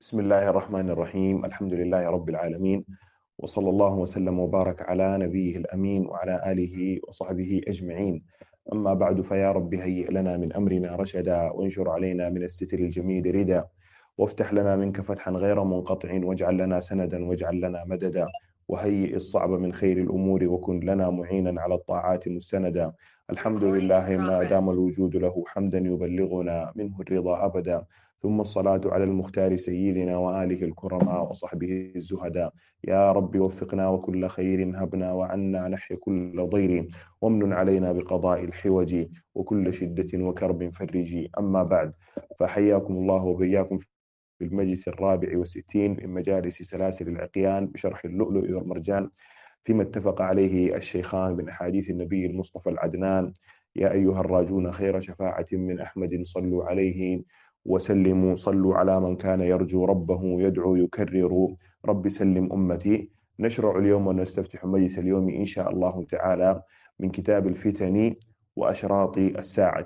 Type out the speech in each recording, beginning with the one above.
بسم الله الرحمن الرحيم الحمد لله رب العالمين وصلى الله وسلم وبارك على نبيه الأمين وعلى آله وصحبه أجمعين أما بعد فيا رب هيئ لنا من أمرنا رشدا وانشر علينا من الستر الجميل ردا وافتح لنا منك فتحا غير منقطع واجعل لنا سندا واجعل لنا مددا وهيئ الصعب من خير الأمور وكن لنا معينا على الطاعات مستندا الحمد لله ما دام الوجود له حمدا يبلغنا منه الرضا أبدا ثم الصلاة على المختار سيدنا وآله الكرماء وصحبه الزهداء يا رب وفقنا وكل خير هبنا وعنا نحي كل ضير وامن علينا بقضاء الحوج وكل شدة وكرب فرجي أما بعد فحياكم الله وبياكم في المجلس الرابع والستين من مجالس سلاسل العقيان بشرح اللؤلؤ والمرجان فيما اتفق عليه الشيخان من أحاديث النبي المصطفى العدنان يا أيها الراجون خير شفاعة من أحمد صلوا عليه وسلموا صلوا على من كان يرجو ربه يدعو يكرر رب سلم أمتي نشرع اليوم ونستفتح مجلس اليوم إن شاء الله تعالى من كتاب الفتن وأشراط الساعة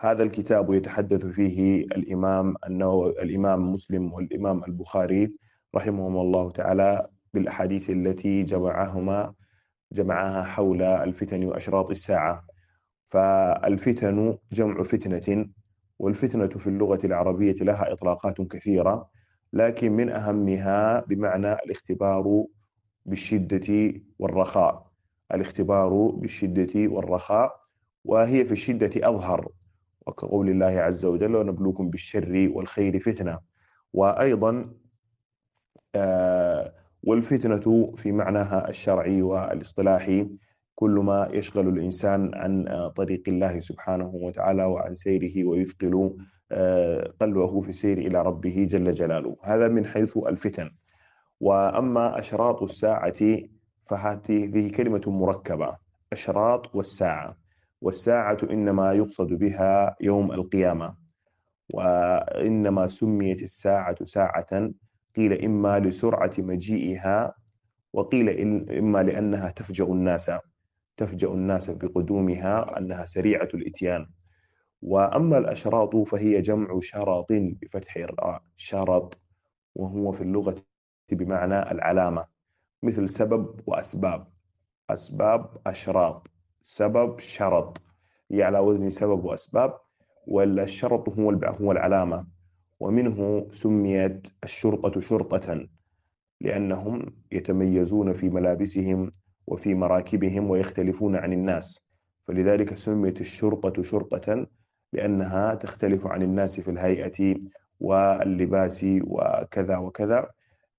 هذا الكتاب يتحدث فيه الإمام أنه الإمام مسلم والإمام البخاري رحمهم الله تعالى بالأحاديث التي جمعهما جمعها حول الفتن وأشراط الساعة فالفتن جمع فتنة والفتنة في اللغة العربية لها إطلاقات كثيرة لكن من أهمها بمعنى الاختبار بالشدة والرخاء الاختبار بالشدة والرخاء وهي في الشدة أظهر وكقول الله عز وجل ونبلوكم بالشر والخير فتنة وأيضا آه، والفتنة في معناها الشرعي والاصطلاحي كل ما يشغل الإنسان عن آه، طريق الله سبحانه وتعالى وعن سيره ويثقل آه، قلبه في السير إلى ربه جل جلاله هذا من حيث الفتن وأما أشراط الساعة فهذه كلمة مركبة أشراط والساعة والساعة إنما يقصد بها يوم القيامة وإنما سميت الساعة ساعة قيل إما لسرعة مجيئها وقيل إما لأنها تفجع الناس تفجأ الناس بقدومها أنها سريعة الإتيان وأما الأشراط فهي جمع شرط بفتح الراء شرط وهو في اللغة بمعنى العلامة مثل سبب وأسباب أسباب أشراط سبب شرط هي على وزن سبب وأسباب والشرط هو هو العلامة ومنه سميت الشرطة شرطة لأنهم يتميزون في ملابسهم وفي مراكبهم ويختلفون عن الناس فلذلك سميت الشرطة شرطة لأنها تختلف عن الناس في الهيئة واللباس وكذا وكذا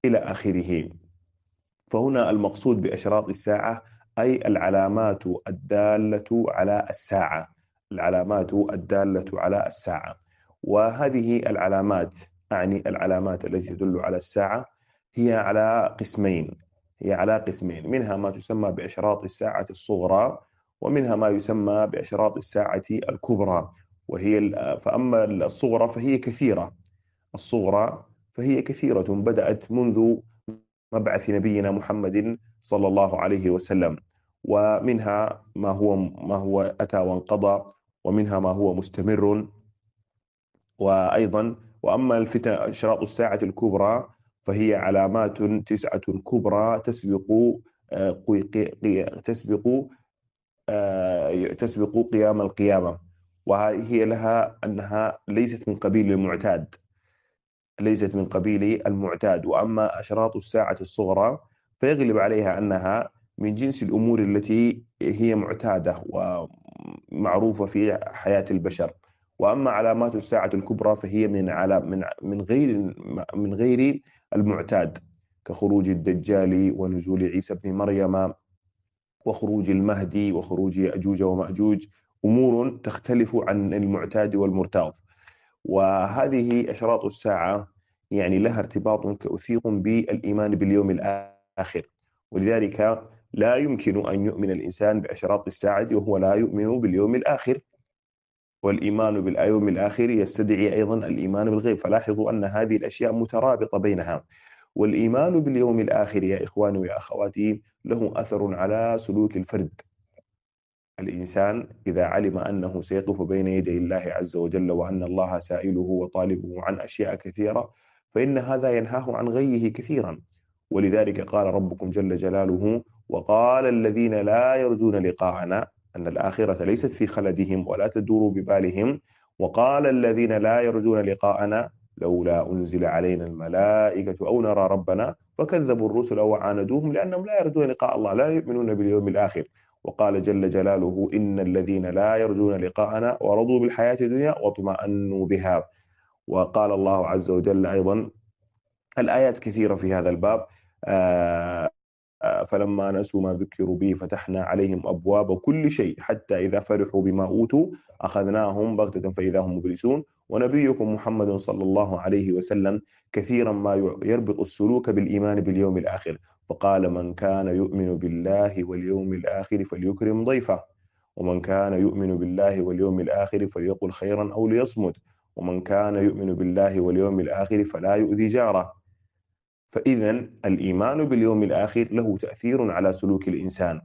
إلى آخره فهنا المقصود بأشراط الساعة أي العلامات الدالة على الساعة العلامات الدالة على الساعة وهذه العلامات أعني العلامات التي تدل على الساعة هي على قسمين هي على قسمين منها ما تسمى بإشراط الساعة الصغرى ومنها ما يسمى بإشراط الساعة الكبرى وهي فأما الصغرى فهي كثيرة الصغرى فهي كثيرة بدأت منذ مبعث نبينا محمد صلى الله عليه وسلم ومنها ما هو ما هو أتى وانقضى ومنها ما هو مستمر وأيضا وأما الفتن أشراط الساعة الكبرى فهي علامات تسعة كبرى تسبق آه، تسبق آه، تسبق قيام القيامة وهي لها أنها ليست من قبيل المعتاد ليست من قبيل المعتاد وأما أشراط الساعة الصغرى فيغلب عليها أنها من جنس الأمور التي هي معتادة ومعروفة في حياة البشر وأما علامات الساعة الكبرى فهي من على من من غير من غير المعتاد كخروج الدجال ونزول عيسى بن مريم وخروج المهدي وخروج يأجوج ومأجوج أمور تختلف عن المعتاد والمرتاض وهذه أشراط الساعة يعني لها ارتباط وثيق بالإيمان باليوم الآخر ولذلك لا يمكن أن يؤمن الإنسان بأشراط الساعة وهو لا يؤمن باليوم الآخر والإيمان باليوم الآخر يستدعي أيضا الإيمان بالغيب فلاحظوا أن هذه الأشياء مترابطة بينها والإيمان باليوم الآخر يا إخواني ويا أخواتي له أثر على سلوك الفرد الإنسان إذا علم أنه سيقف بين يدي الله عز وجل وأن الله سائله وطالبه عن أشياء كثيرة فإن هذا ينهاه عن غيه كثيرا ولذلك قال ربكم جل جلاله وقال الذين لا يرجون لقاءنا أن الآخرة ليست في خلدهم ولا تدور ببالهم وقال الذين لا يرجون لقاءنا لولا أنزل علينا الملائكة أو نرى ربنا فكذبوا الرسل وعاندوهم لأنهم لا يرجون لقاء الله لا يؤمنون باليوم الآخر وقال جل جلاله إن الذين لا يرجون لقاءنا ورضوا بالحياة الدنيا واطمأنوا بها وقال الله عز وجل أيضا الآيات كثيرة في هذا الباب آه آه، فلما نسوا ما ذكروا به فتحنا عليهم أبواب كل شيء حتى إذا فرحوا بما أوتوا أخذناهم بغتة فإذا هم مبلسون ونبيكم محمد صلى الله عليه وسلم كثيرا ما يربط السلوك بالإيمان باليوم الآخر فقال من كان يؤمن بالله واليوم الآخر فليكرم ضيفه ومن كان يؤمن بالله واليوم الآخر فليقل خيرا أو ليصمت ومن كان يؤمن بالله واليوم الآخر فلا يؤذي جاره فإذا الإيمان باليوم الآخر له تأثير على سلوك الإنسان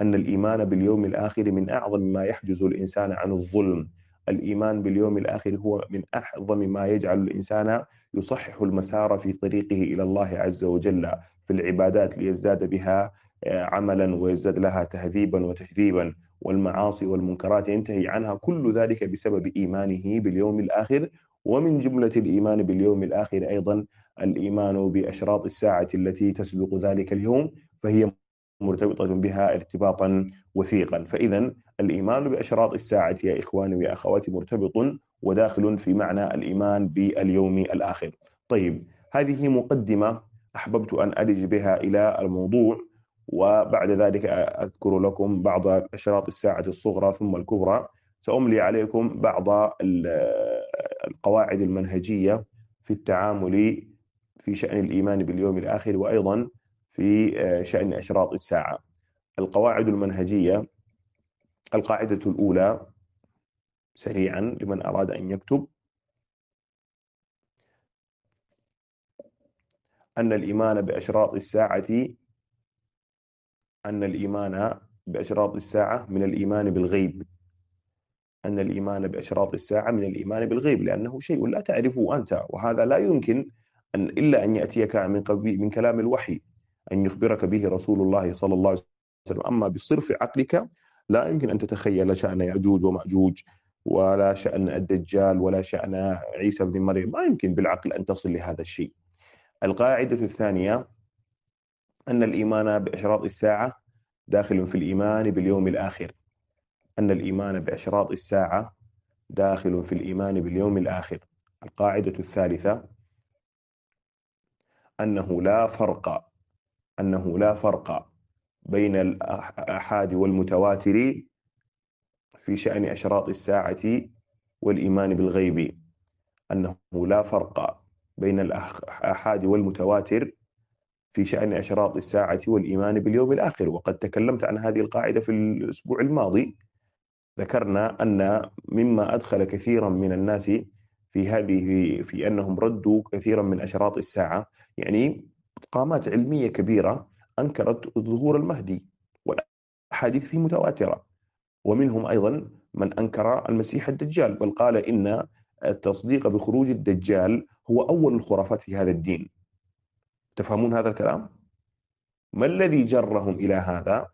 أن الإيمان باليوم الآخر من أعظم ما يحجز الإنسان عن الظلم الإيمان باليوم الآخر هو من أعظم ما يجعل الإنسان يصحح المسار في طريقه إلى الله عز وجل في العبادات ليزداد بها آه، عملا ويزداد لها تهذيبا وتهذيبا والمعاصي والمنكرات ينتهي عنها كل ذلك بسبب إيمانه باليوم الآخر ومن جملة الإيمان باليوم الآخر أيضا الإيمان بأشراط الساعة التي تسبق ذلك اليوم فهي مرتبطة بها ارتباطا وثيقا فإذا الإيمان بأشراط الساعة يا إخواني ويا أخواتي مرتبط وداخل في معنى الإيمان باليوم الآخر طيب هذه مقدمة أحببت أن ألج بها إلى الموضوع وبعد ذلك أذكر لكم بعض أشراط الساعة الصغرى ثم الكبرى سأملي عليكم بعض القواعد المنهجية في التعامل في شأن الإيمان باليوم الآخر وأيضا في آه، شأن أشراط الساعة القواعد المنهجية القاعدة الأولى سريعا لمن أراد أن يكتب أن الإيمان بأشراط الساعة أن الإيمان بأشراط الساعة من الإيمان بالغيب أن الإيمان بأشراط الساعة من الإيمان بالغيب لأنه شيء لا تعرفه أنت وهذا لا يمكن أن إلا أن يأتيك من, من كلام الوحي أن يخبرك به رسول الله صلى الله عليه وسلم أما بصرف عقلك لا يمكن أن تتخيل شأن يأجوج ومأجوج ولا شأن الدجال ولا شأن عيسى بن مريم ما يمكن بالعقل أن تصل لهذا الشيء القاعدة الثانية أن الإيمان بأشراط الساعة داخل في الإيمان باليوم الآخر أن الإيمان بأشراط الساعة داخل في الإيمان باليوم الآخر القاعدة الثالثة أنه لا فرق أنه لا فرق بين الآحاد والمتواتر في شأن أشراط الساعة والإيمان بالغيب أنه لا فرق بين الآحاد والمتواتر في شأن أشراط الساعة والإيمان باليوم الآخر وقد تكلمت عن هذه القاعدة في الأسبوع الماضي ذكرنا أن مما أدخل كثيرا من الناس في هذه في انهم ردوا كثيرا من اشراط الساعه يعني قامات علميه كبيره انكرت ظهور المهدي والاحاديث فيه متواتره ومنهم ايضا من انكر المسيح الدجال بل قال ان التصديق بخروج الدجال هو اول الخرافات في هذا الدين تفهمون هذا الكلام ما الذي جرهم الى هذا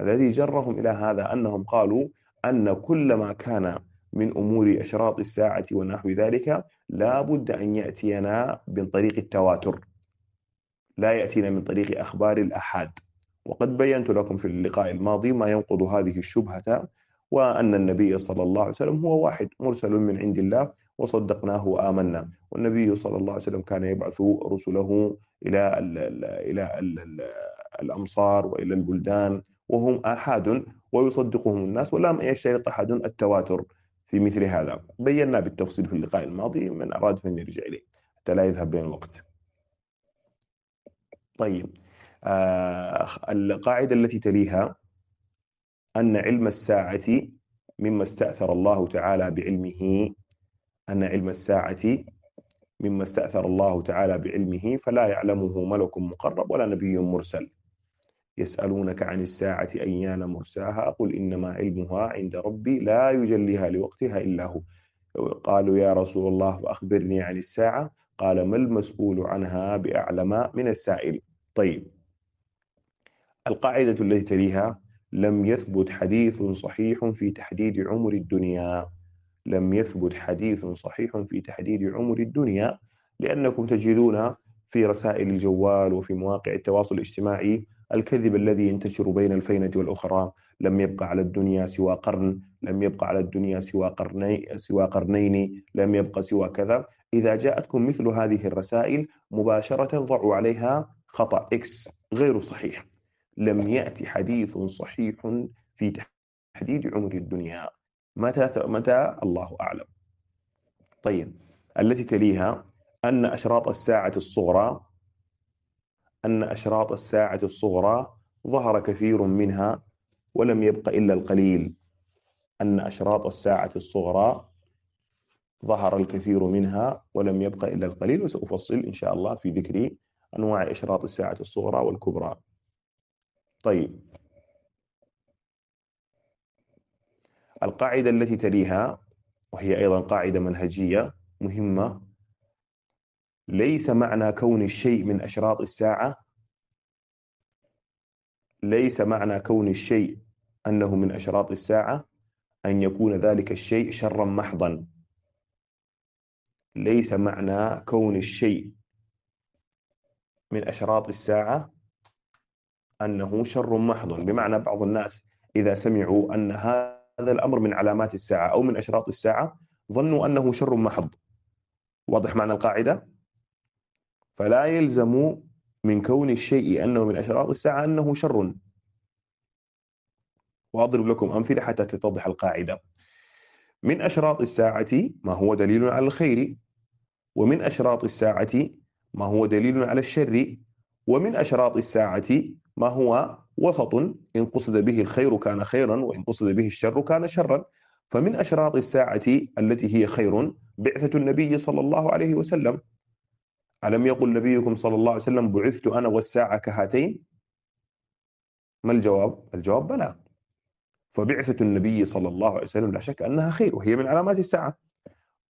الذي جرهم الى هذا انهم قالوا ان كل ما كان من أمور أشراط الساعة ونحو ذلك لا بد أن يأتينا من طريق التواتر لا يأتينا من طريق أخبار الأحاد وقد بينت لكم في اللقاء الماضي ما ينقض هذه الشبهة وأن النبي صلى الله عليه وسلم هو واحد مرسل من عند الله وصدقناه وآمنا والنبي صلى الله عليه وسلم كان يبعث رسله إلى إلى الأمصار وإلى البلدان وهم آحاد ويصدقهم الناس ولم يشترط أحد التواتر في مثل هذا بينا بالتفصيل في اللقاء الماضي من أراد يرجع إليه حتى لا يذهب بين الوقت طيب آه القاعدة التي تليها أن علم الساعة مما استأثر الله تعالى بعلمه أن علم الساعة مما استأثر الله تعالى بعلمه فلا يعلمه ملك مقرب ولا نبي مرسل يسألونك عن الساعة أيان مرساها قل إنما علمها عند ربي لا يجليها لوقتها إلا هو قالوا يا رسول الله أخبرني عن الساعة قال ما المسؤول عنها بأعلم من السائل طيب القاعدة التي تليها لم يثبت حديث صحيح في تحديد عمر الدنيا لم يثبت حديث صحيح في تحديد عمر الدنيا لأنكم تجدون في رسائل الجوال وفي مواقع التواصل الاجتماعي الكذب الذي ينتشر بين الفينة والأخرى لم يبقى على الدنيا سوى قرن لم يبقى على الدنيا سوى قرني سوى قرنين لم يبقى سوى كذا إذا جاءتكم مثل هذه الرسائل مباشرة ضعوا عليها خطأ إكس غير صحيح لم يأتي حديث صحيح في تحديد عمر الدنيا متى متى الله أعلم طيب التي تليها أن أشراط الساعة الصغرى أن أشراط الساعة الصغرى ظهر كثير منها ولم يبق إلا القليل أن أشراط الساعة الصغرى ظهر الكثير منها ولم يبق إلا القليل وسأفصل إن شاء الله في ذكر أنواع أشراط الساعة الصغرى والكبرى طيب القاعدة التي تليها وهي أيضا قاعدة منهجية مهمة ليس معنى كون الشيء من أشراط الساعة ليس معنى كون الشيء أنه من أشراط الساعة أن يكون ذلك الشيء شرا محضا ليس معنى كون الشيء من أشراط الساعة أنه شر محض بمعنى بعض الناس إذا سمعوا أن هذا الأمر من علامات الساعة أو من أشراط الساعة ظنوا أنه شر محض واضح معنى القاعدة؟ فلا يلزم من كون الشيء أنه من أشراط الساعة أنه شر وأضرب لكم أمثلة حتى تتضح القاعدة من أشراط الساعة ما هو دليل على الخير ومن أشراط الساعة ما هو دليل على الشر ومن أشراط الساعة ما هو وسط إن قصد به الخير كان خيرا وإن قصد به الشر كان شرا فمن أشراط الساعة التي هي خير بعثة النبي صلى الله عليه وسلم ألم يقل نبيكم صلى الله عليه وسلم بعثت أنا والساعة كهاتين ما الجواب؟ الجواب بلى فبعثة النبي صلى الله عليه وسلم لا شك أنها خير وهي من علامات الساعة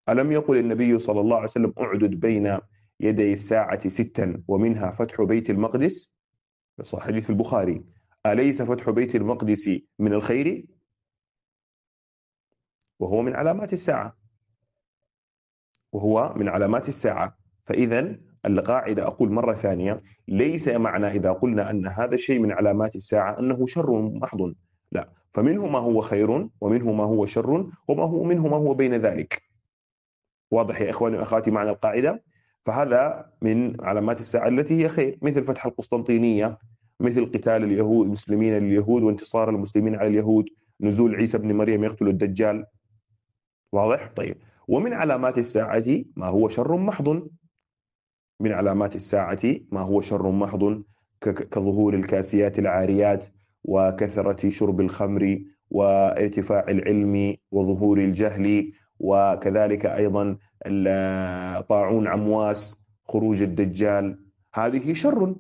ألم يقل النبي صلى الله عليه وسلم أعدد بين يدي الساعة ستا ومنها فتح بيت المقدس صح حديث البخاري أليس فتح بيت المقدس من الخير وهو من علامات الساعة وهو من علامات الساعة فإذا القاعدة أقول مرة ثانية ليس معنى إذا قلنا أن هذا الشيء من علامات الساعة أنه شر محض لا فمنه ما هو خير ومنه ما هو شر وما هو منه ما هو بين ذلك واضح يا إخواني وأخواتي معنى القاعدة فهذا من علامات الساعة التي هي خير مثل فتح القسطنطينية مثل قتال اليهود المسلمين لليهود وانتصار المسلمين على اليهود نزول عيسى بن مريم يقتل الدجال واضح؟ طيب ومن علامات الساعة ما هو شر محض من علامات الساعة ما هو شر محض كظهور الكاسيات العاريات وكثرة شرب الخمر وارتفاع العلم وظهور الجهل وكذلك أيضا طاعون عمواس خروج الدجال هذه شر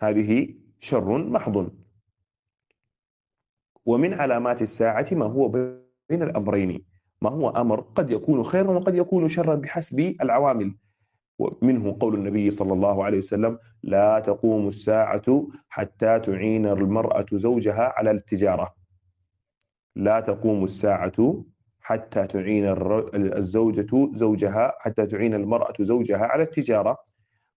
هذه شر محض ومن علامات الساعة ما هو بين الأمرين ما هو أمر قد يكون خيرا وقد يكون شرا بحسب العوامل منه قول النبي صلى الله عليه وسلم لا تقوم الساعة حتى تعين المرأة زوجها على التجارة لا تقوم الساعة حتى تعين الزوجة زوجها حتى تعين المرأة زوجها على التجارة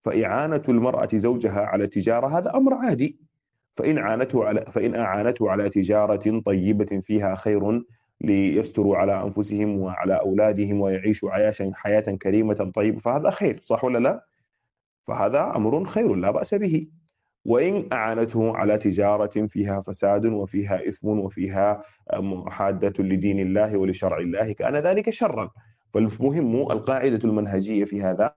فإعانة المرأة زوجها على التجارة هذا أمر عادي فإن عانته على فإن أعانته على تجارة طيبة فيها خير ليستروا على انفسهم وعلى اولادهم ويعيشوا عياشا حياه كريمه طيبه فهذا خير صح ولا لا؟ فهذا امر خير لا باس به وان اعانته على تجاره فيها فساد وفيها اثم وفيها آه، محاده لدين الله ولشرع الله كان ذلك شرا فالمهم القاعده المنهجيه في هذا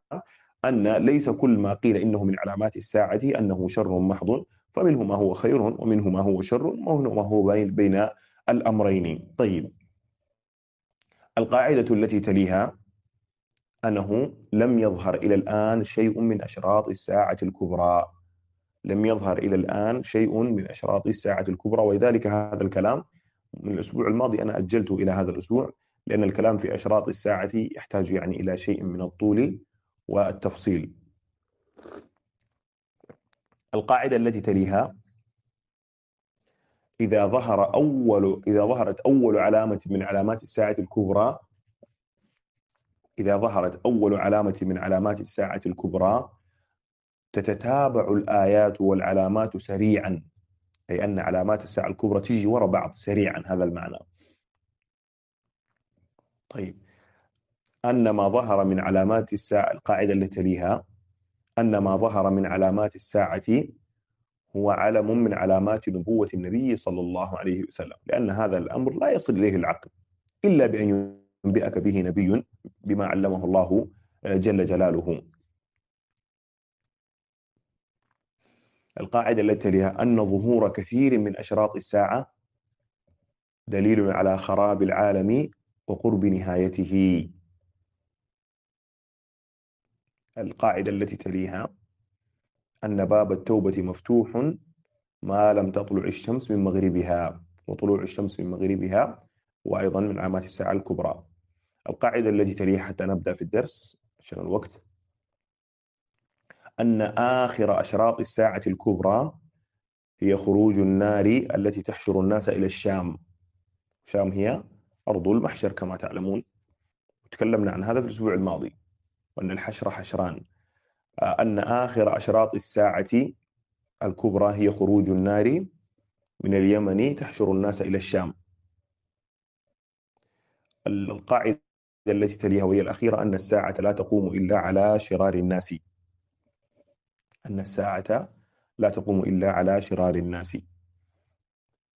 ان ليس كل ما قيل انه من علامات الساعه انه شر محض فمنه ما هو خير ومنه ما هو شر ومنه ما هو بين بين الأمرين طيب القاعدة التي تليها أنه لم يظهر إلى الآن شيء من أشراط الساعة الكبرى لم يظهر إلى الآن شيء من أشراط الساعة الكبرى ولذلك هذا الكلام من الأسبوع الماضي أنا أجلته إلى هذا الأسبوع لأن الكلام في أشراط الساعة يحتاج يعني إلى شيء من الطول والتفصيل القاعدة التي تليها إذا ظهر أول إذا ظهرت أول علامة من علامات الساعة الكبرى إذا ظهرت أول علامة من علامات الساعة الكبرى تتتابع الآيات والعلامات سريعا أي أن علامات الساعة الكبرى تيجي وراء بعض سريعا هذا المعنى طيب أن ما ظهر من علامات الساعة القاعدة التي تليها أن ما ظهر من علامات الساعة هو علم من علامات نبوة النبي صلى الله عليه وسلم لأن هذا الأمر لا يصل إليه العقل إلا بأن ينبئك به نبي بما علمه الله آه، جل جلاله القاعدة التي تليها أن ظهور كثير من أشراط الساعة دليل على خراب العالم وقرب نهايته القاعدة التي تليها أن باب التوبة مفتوح ما لم تطلع الشمس من مغربها وطلوع الشمس من مغربها وأيضا من علامات الساعة الكبرى القاعدة التي تليها حتى نبدأ في الدرس عشان الوقت أن آخر أشراط الساعة الكبرى هي خروج النار التي تحشر الناس إلى الشام الشام هي أرض المحشر كما تعلمون تكلمنا عن هذا في الأسبوع الماضي وأن الحشر حشران أن آخر أشراط الساعة الكبرى هي خروج النار من اليمن تحشر الناس إلى الشام القاعدة التي تليها وهي الأخيرة أن الساعة لا تقوم إلا على شرار الناس أن الساعة لا تقوم إلا على شرار الناس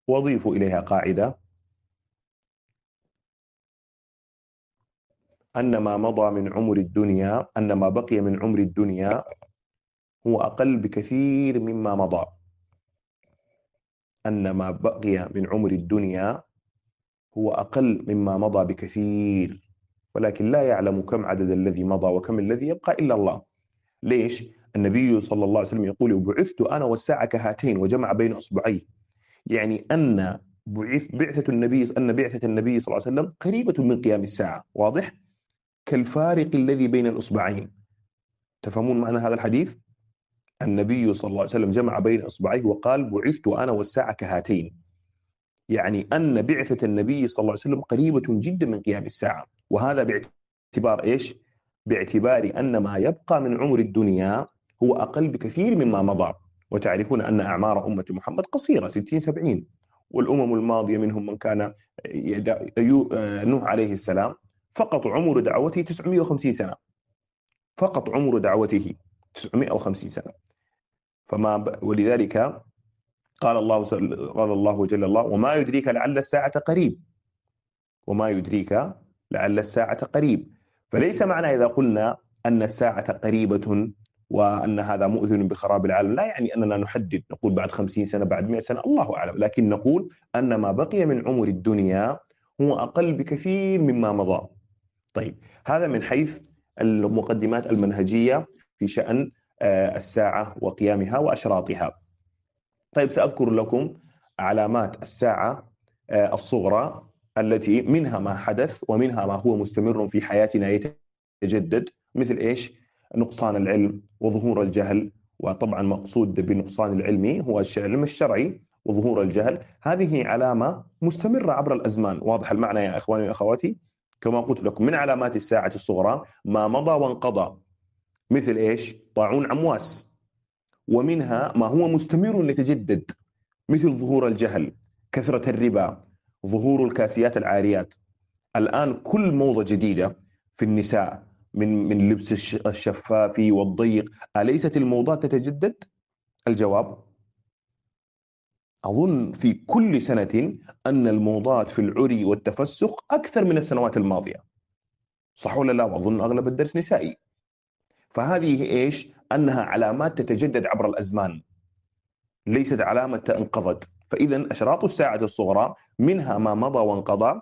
وأضيف إليها قاعدة أن ما مضى من عمر الدنيا أن ما بقي من عمر الدنيا هو أقل بكثير مما مضى أن ما بقي من عمر الدنيا هو أقل مما مضى بكثير ولكن لا يعلم كم عدد الذي مضى وكم الذي يبقى إلا الله ليش؟ النبي صلى الله عليه وسلم يقول بعثت أنا والساعة كهاتين وجمع بين أصبعي يعني أن بعث بعثة النبي أن بعثة النبي صلى الله عليه وسلم قريبة من قيام الساعة واضح؟ كالفارق الذي بين الإصبعين تفهمون معنى هذا الحديث؟ النبي صلى الله عليه وسلم جمع بين إصبعيه وقال بعثت أنا والساعة كهاتين يعني أن بعثة النبي صلى الله عليه وسلم قريبة جدا من قيام الساعة وهذا باعتبار إيش؟ باعتبار أن ما يبقى من عمر الدنيا هو أقل بكثير مما مضى وتعرفون أن أعمار أمة محمد قصيرة 60 70 والأمم الماضية منهم من كان آه، نوح عليه السلام فقط عمر دعوته 950 سنة فقط عمر دعوته 950 سنة فما ب... ولذلك قال الله سل... قال الله جل الله وما يدريك لعل الساعة قريب وما يدريك لعل الساعة قريب فليس معنى إذا قلنا أن الساعة قريبة وأن هذا مؤذن بخراب العالم لا يعني أننا نحدد نقول بعد خمسين سنة بعد مئة سنة الله أعلم لكن نقول أن ما بقي من عمر الدنيا هو أقل بكثير مما مضى طيب هذا من حيث المقدمات المنهجية في شأن آه، الساعة وقيامها وأشراطها طيب سأذكر لكم علامات الساعة آه، الصغرى التي منها ما حدث ومنها ما هو مستمر في حياتنا يتجدد مثل ايش؟ نقصان العلم وظهور الجهل وطبعا مقصود بنقصان العلمي هو العلم الشرعي وظهور الجهل هذه علامة مستمرة عبر الأزمان واضح المعنى يا إخواني وأخواتي كما قلت لكم من علامات الساعة الصغرى ما مضى وانقضى مثل ايش؟ طاعون عمواس ومنها ما هو مستمر يتجدد مثل ظهور الجهل، كثرة الربا، ظهور الكاسيات العاريات. الآن كل موضة جديدة في النساء من من لبس الشفاف والضيق، أليست الموضات تتجدد؟ الجواب أظن في كل سنة أن الموضات في العري والتفسخ أكثر من السنوات الماضية صح ولا لا وأظن أغلب الدرس نسائي فهذه إيش أنها علامات تتجدد عبر الأزمان ليست علامة انقضت فإذا أشراط الساعة الصغرى منها ما مضى وانقضى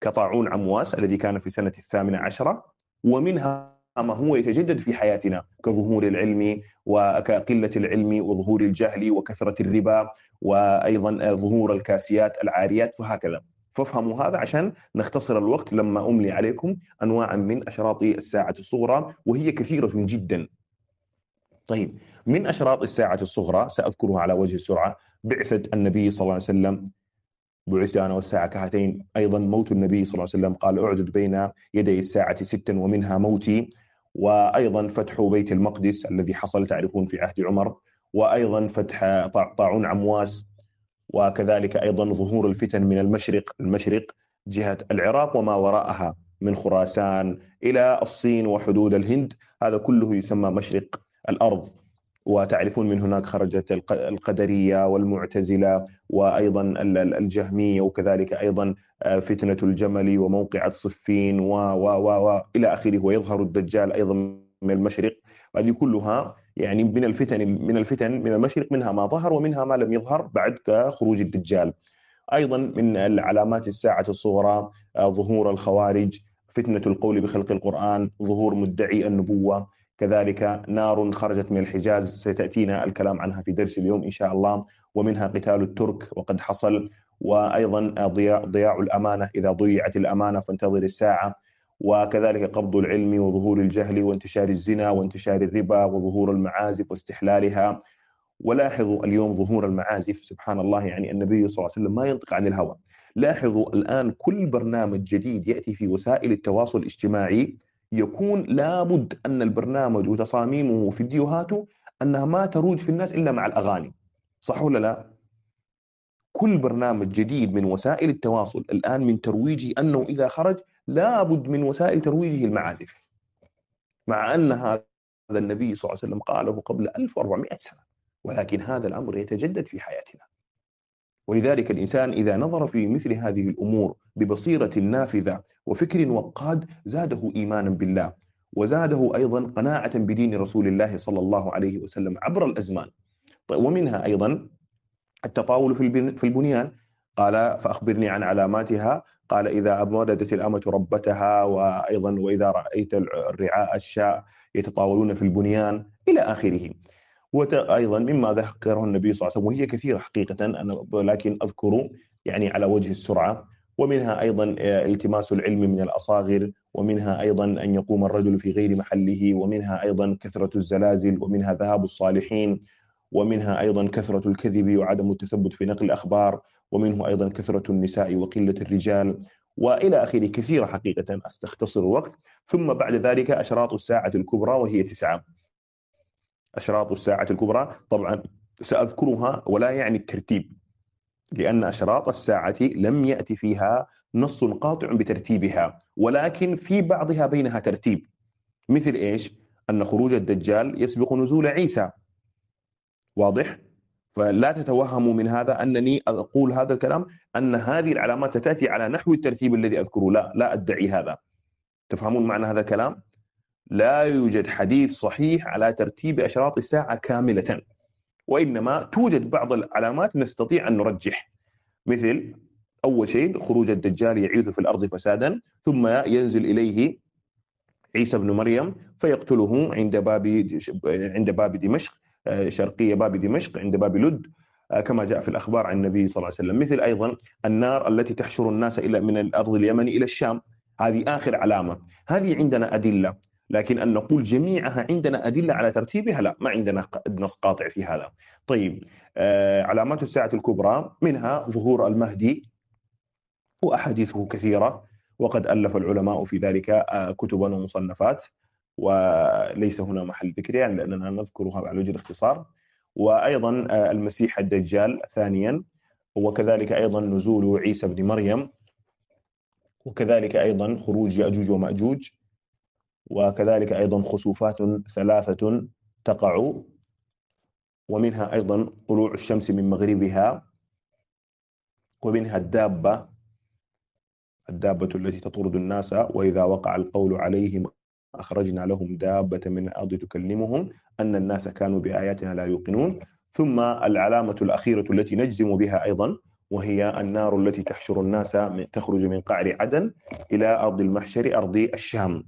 كطاعون عمواس الذي كان في سنة الثامنة عشرة ومنها اما هو يتجدد في حياتنا كظهور العلم وكقلة العلم وظهور الجهل وكثرة الربا وأيضا ظهور الكاسيات العاريات وهكذا فافهموا هذا عشان نختصر الوقت لما أملي عليكم أنواعا من أشراط الساعة الصغرى وهي كثيرة جدا طيب من أشراط الساعة الصغرى سأذكرها على وجه السرعة بعثة النبي صلى الله عليه وسلم بعثت انا والساعه كهاتين ايضا موت النبي صلى الله عليه وسلم قال اعدد بين يدي الساعه ستا ومنها موتي وايضا فتح بيت المقدس الذي حصل تعرفون في عهد عمر وايضا فتح طاعون عمواس وكذلك ايضا ظهور الفتن من المشرق المشرق جهه العراق وما وراءها من خراسان الى الصين وحدود الهند هذا كله يسمى مشرق الارض وتعرفون من هناك خرجت القدريه والمعتزله وايضا الجهميه وكذلك ايضا فتنة الجمل وموقعة صفين و و و و إلى آخره ويظهر الدجال أيضا من المشرق هذه كلها يعني من الفتن من الفتن من المشرق منها ما ظهر ومنها ما لم يظهر بعد خروج الدجال أيضا من العلامات الساعة الصغرى آه، ظهور الخوارج فتنة القول بخلق القرآن ظهور مدعي النبوة كذلك نار خرجت من الحجاز ستأتينا الكلام عنها في درس اليوم إن شاء الله ومنها قتال الترك وقد حصل وايضا ضياع ضياع الامانه اذا ضيعت الامانه فانتظر الساعه وكذلك قبض العلم وظهور الجهل وانتشار الزنا وانتشار الربا وظهور المعازف واستحلالها ولاحظوا اليوم ظهور المعازف سبحان الله يعني النبي صلى الله عليه وسلم ما ينطق عن الهوى لاحظوا الآن كل برنامج جديد يأتي في وسائل التواصل الاجتماعي يكون لابد أن البرنامج وتصاميمه وفيديوهاته أنها ما تروج في الناس إلا مع الأغاني صح ولا لا؟ كل برنامج جديد من وسائل التواصل الآن من ترويجه أنه إذا خرج لابد من وسائل ترويجه المعازف مع أن هذا النبي صلى الله عليه وسلم قاله قبل 1400 سنة ولكن هذا الأمر يتجدد في حياتنا ولذلك الإنسان إذا نظر في مثل هذه الأمور ببصيرة نافذة وفكر وقاد زاده إيمانا بالله وزاده أيضا قناعة بدين رسول الله صلى الله عليه وسلم عبر الأزمان طيب، ومنها أيضا التطاول في في البنيان قال فأخبرني عن علاماتها قال إذا أمردت الأمة ربتها وأيضا وإذا رأيت الرعاء الشاء يتطاولون في البنيان إلى آخره وأيضا مما ذكره النبي صلى الله عليه وسلم وهي كثيرة حقيقة أنا لكن أذكر يعني على وجه السرعة ومنها أيضا آه، التماس العلم من الأصاغر ومنها أيضا أن يقوم الرجل في غير محله ومنها أيضا كثرة الزلازل ومنها ذهاب الصالحين ومنها أيضا كثرة الكذب وعدم التثبت في نقل الأخبار ومنه أيضا كثرة النساء وقلة الرجال وإلى آخره كثيرة حقيقة أستختصر الوقت ثم بعد ذلك أشراط الساعة الكبرى وهي تسعة أشراط الساعة الكبرى طبعا سأذكرها ولا يعني الترتيب لأن أشراط الساعة لم يأتي فيها نص قاطع بترتيبها ولكن في بعضها بينها ترتيب مثل إيش؟ أن خروج الدجال يسبق نزول عيسى واضح؟ فلا تتوهموا من هذا انني اقول هذا الكلام ان هذه العلامات ستاتي على نحو الترتيب الذي اذكره لا لا ادعي هذا تفهمون معنى هذا الكلام؟ لا يوجد حديث صحيح على ترتيب اشراط الساعه كامله وانما توجد بعض العلامات نستطيع ان نرجح مثل اول شيء خروج الدجال يعيث في الارض فسادا ثم ينزل اليه عيسى بن مريم فيقتله عند باب عند باب دمشق آه، شرقية باب دمشق عند باب لد آه، كما جاء في الأخبار عن النبي صلى الله عليه وسلم مثل أيضا النار التي تحشر الناس إلى من الأرض اليمن إلى الشام هذه آخر علامة هذه عندنا أدلة لكن أن نقول جميعها عندنا أدلة على ترتيبها لا ما عندنا نص قاطع في هذا طيب آه، علامات الساعة الكبرى منها ظهور المهدي وأحاديثه كثيرة وقد ألف العلماء في ذلك كتبا ومصنفات وليس هنا محل ذكر يعني لأننا نذكرها على وجه الاختصار وأيضا آه، المسيح الدجال ثانيا وكذلك أيضا نزول عيسى بن مريم وكذلك أيضا خروج يأجوج ومأجوج وكذلك أيضا خسوفات ثلاثة تقع ومنها أيضا طلوع الشمس من مغربها ومنها الدابة الدابة التي تطرد الناس وإذا وقع القول عليهم أخرجنا لهم دابة من الأرض تكلمهم أن الناس كانوا بآياتنا لا يوقنون ثم العلامة الأخيرة التي نجزم بها أيضا وهي النار التي تحشر الناس من تخرج من قعر عدن إلى أرض المحشر أرض الشام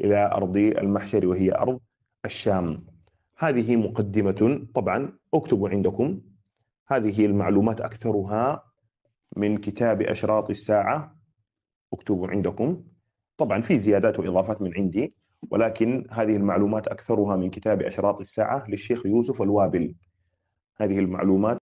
إلى أرض المحشر وهي أرض الشام هذه مقدمة طبعا اكتبوا عندكم هذه المعلومات أكثرها من كتاب أشراط الساعة اكتبوا عندكم طبعا في زيادات واضافات من عندي ولكن هذه المعلومات اكثرها من كتاب اشراط الساعه للشيخ يوسف الوابل هذه المعلومات